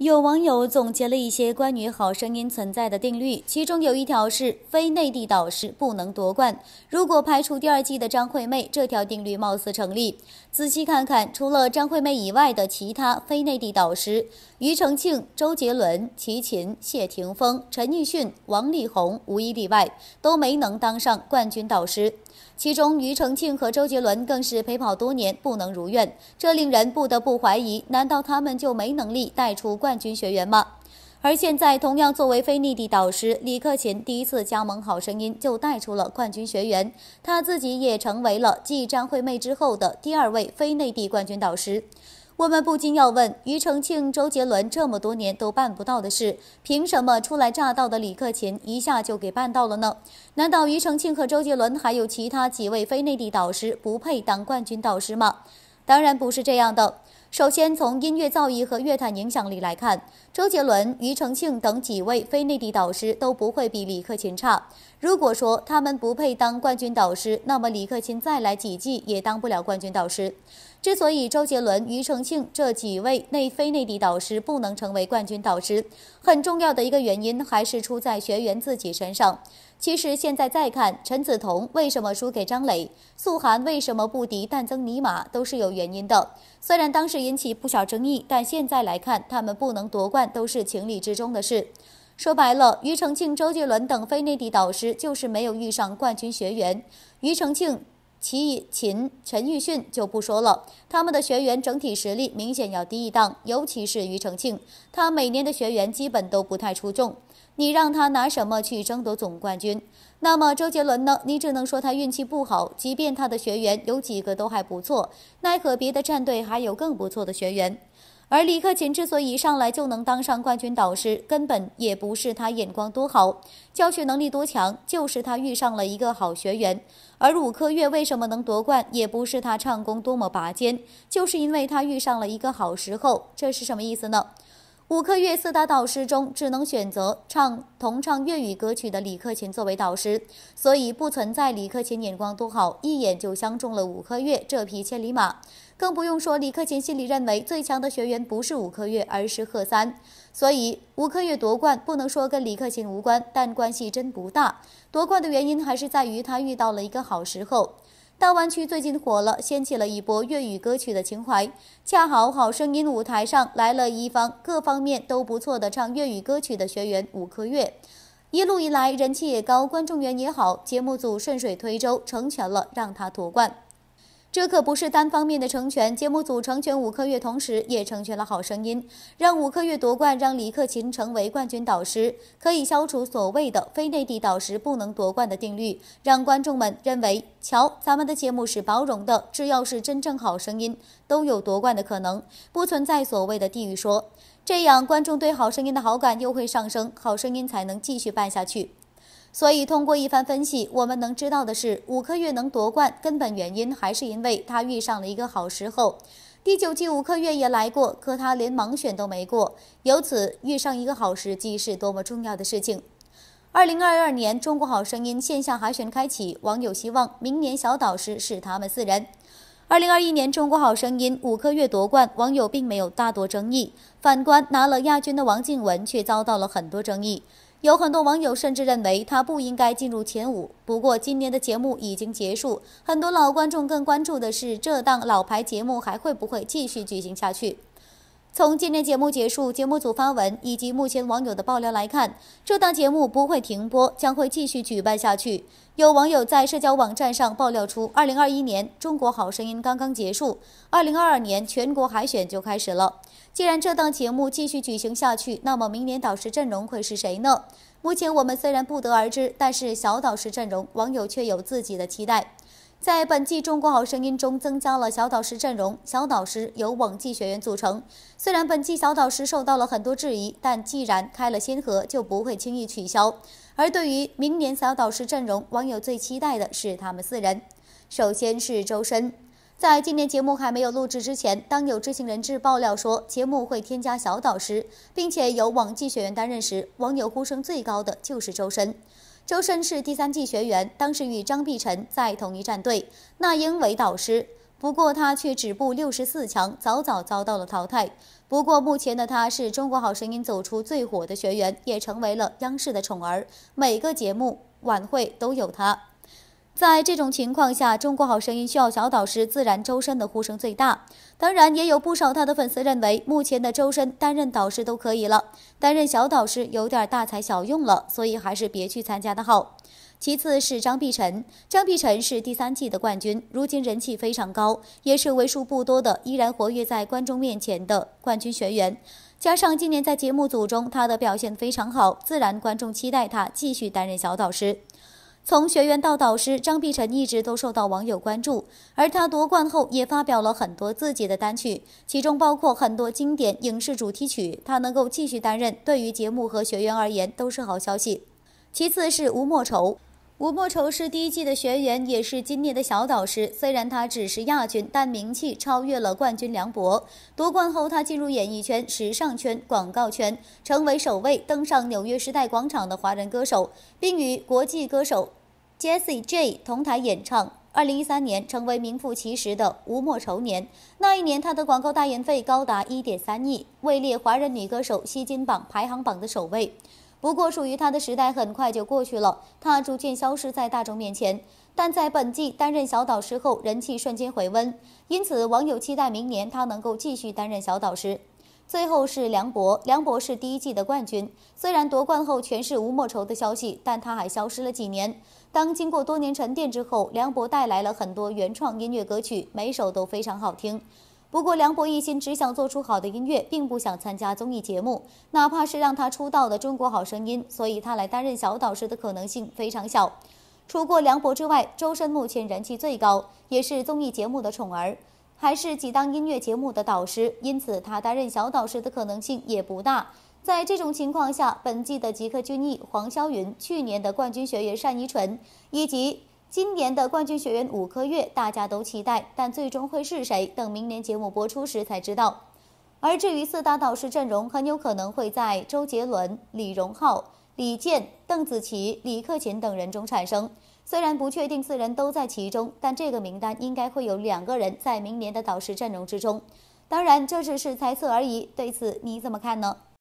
有网友总结了一些关于《好声音》存在的定律，其中有一条是：非内地导师不能夺冠。如果排除第二季的张惠妹，这条定律貌似成立。仔细看看，除了张惠妹以外的其他非内地导师，庾澄庆、周杰伦、齐秦、谢霆锋、陈奕迅、王力宏，无一例外都没能当上冠军导师。其中，庾澄庆和周杰伦更是陪跑多年不能如愿，这令人不得不怀疑，难道他们就没能力带出冠军学员吗？而现在，同样作为非内地导师，李克勤第一次加盟《好声音》就带出了冠军学员，他自己也成为了继张惠妹之后的第二位非内地冠军导师。我们不禁要问：庾澄庆、周杰伦这么多年都办不到的事，凭什么初来乍到的李克勤一下就给办到了呢？难道庾澄庆和周杰伦还有其他几位非内地导师不配当冠军导师吗？当然不是这样的。首先，从音乐造诣和乐坛影响力来看，周杰伦、庾澄庆等几位非内地导师都不会比李克勤差。如果说他们不配当冠军导师，那么李克勤再来几季也当不了冠军导师。之所以周杰伦、庾澄庆这几位内非内地导师不能成为冠军导师，很重要的一个原因还是出在学员自己身上。其实现在再看陈梓彤为什么输给张磊，素涵为什么不敌但增尼玛，都是有原因的。虽然当时引起不小争议，但现在来看他们不能夺冠都是情理之中的事。说白了，庾澄庆、周杰伦等非内地导师就是没有遇上冠军学员。庾澄庆、齐秦、陈奕迅就不说了，他们的学员整体实力明显要低一档，尤其是庾澄庆，他每年的学员基本都不太出众。你让他拿什么去争夺总冠军？那么周杰伦呢？你只能说他运气不好。即便他的学员有几个都还不错，奈何别的战队还有更不错的学员。而李克勤之所以上来就能当上冠军导师，根本也不是他眼光多好，教学能力多强，就是他遇上了一个好学员。而伍科月为什么能夺冠，也不是他唱功多么拔尖，就是因为他遇上了一个好时候。这是什么意思呢？五科月四大导师中，只能选择唱同唱粤语歌曲的李克勤作为导师，所以不存在李克勤眼光多好，一眼就相中了五科月这匹千里马。更不用说李克勤心里认为最强的学员不是五科月，而是贺三。所以五科月夺冠不能说跟李克勤无关，但关系真不大。夺冠的原因还是在于他遇到了一个好时候。大湾区最近火了，掀起了一波粤语歌曲的情怀。恰好好声音舞台上来了一方各方面都不错的唱粤语歌曲的学员五颗月，一路以来人气也高，观众缘也好，节目组顺水推舟成全了让他夺冠。这可不是单方面的成全，节目组成全伍珂月，同时也成全了《好声音》，让伍珂月夺冠，让李克勤成为冠军导师，可以消除所谓的“非内地导师不能夺冠”的定律，让观众们认为：瞧，咱们的节目是包容的，只要是真正好声音，都有夺冠的可能，不存在所谓的地域说。这样，观众对《好声音》的好感又会上升，《好声音》才能继续办下去。所以，通过一番分析，我们能知道的是，五科月能夺冠，根本原因还是因为他遇上了一个好时候。第九季五科月也来过，可他连盲选都没过。由此，遇上一个好时机是多么重要的事情。二零二二年《中国好声音》线下海选开启，网友希望明年小导师是他们四人。二零二一年《中国好声音》五科月夺冠，网友并没有大多争议，反观拿了亚军的王靖雯却遭到了很多争议。有很多网友甚至认为他不应该进入前五。不过，今年的节目已经结束，很多老观众更关注的是这档老牌节目还会不会继续举行下去。从今天节目结束，节目组发文以及目前网友的爆料来看，这档节目不会停播，将会继续举办下去。有网友在社交网站上爆料出，二零二一年《中国好声音》刚刚结束，二零二二年全国海选就开始了。既然这档节目继续举行下去，那么明年导师阵容会是谁呢？目前我们虽然不得而知，但是小导师阵容网友却有自己的期待。在本季《中国好声音》中增加了小导师阵容，小导师由网际学员组成。虽然本季小导师受到了很多质疑，但既然开了先河，就不会轻易取消。而对于明年小导师阵容，网友最期待的是他们四人。首先是周深，在今年节目还没有录制之前，当有知情人质爆料说节目会添加小导师，并且由网际学员担任时，网友呼声最高的就是周深。周深是第三季学员，当时与张碧晨在同一战队，那英为导师。不过他却止步六十四强，早早遭到了淘汰。不过目前的他是中国好声音走出最火的学员，也成为了央视的宠儿，每个节目晚会都有他。在这种情况下，《中国好声音》需要小导师，自然周深的呼声最大。当然，也有不少他的粉丝认为，目前的周深担任导师都可以了，担任小导师有点大材小用了，所以还是别去参加的好。其次是张碧晨，张碧晨是第三季的冠军，如今人气非常高，也是为数不多的依然活跃在观众面前的冠军学员。加上今年在节目组中他的表现非常好，自然观众期待他继续担任小导师。从学员到导师，张碧晨一直都受到网友关注。而她夺冠后也发表了很多自己的单曲，其中包括很多经典影视主题曲。她能够继续担任，对于节目和学员而言都是好消息。其次是吴莫愁，吴莫愁是第一季的学员，也是今年的小导师。虽然她只是亚军，但名气超越了冠军梁博。夺冠后，她进入演艺圈、时尚圈、广告圈，成为首位登上纽约时代广场的华人歌手，并与国际歌手。J.S.J e s e 同台演唱，二零一三年成为名副其实的吴莫愁年。那一年，她的广告代言费高达一点三亿，位列华人女歌手吸金榜排行榜的首位。不过，属于她的时代很快就过去了，她逐渐消失在大众面前。但在本季担任小导师后，人气瞬间回温，因此网友期待明年她能够继续担任小导师。最后是梁博，梁博是第一季的冠军。虽然夺冠后全是吴莫愁的消息，但他还消失了几年。当经过多年沉淀之后，梁博带来了很多原创音乐歌曲，每首都非常好听。不过梁博一心只想做出好的音乐，并不想参加综艺节目，哪怕是让他出道的《中国好声音》，所以他来担任小导师的可能性非常小。除过梁博之外，周深目前人气最高，也是综艺节目的宠儿。还是几档音乐节目的导师，因此他担任小导师的可能性也不大。在这种情况下，本季的吉克隽逸、黄霄云，去年的冠军学员单依纯，以及今年的冠军学员伍珂月，大家都期待，但最终会是谁？等明年节目播出时才知道。而至于四大导师阵容，很有可能会在周杰伦、李荣浩、李健、邓紫棋、李克勤等人中产生。虽然不确定四人都在其中，但这个名单应该会有两个人在明年的导师阵容之中。当然，这只是猜测而已。对此，你怎么看呢？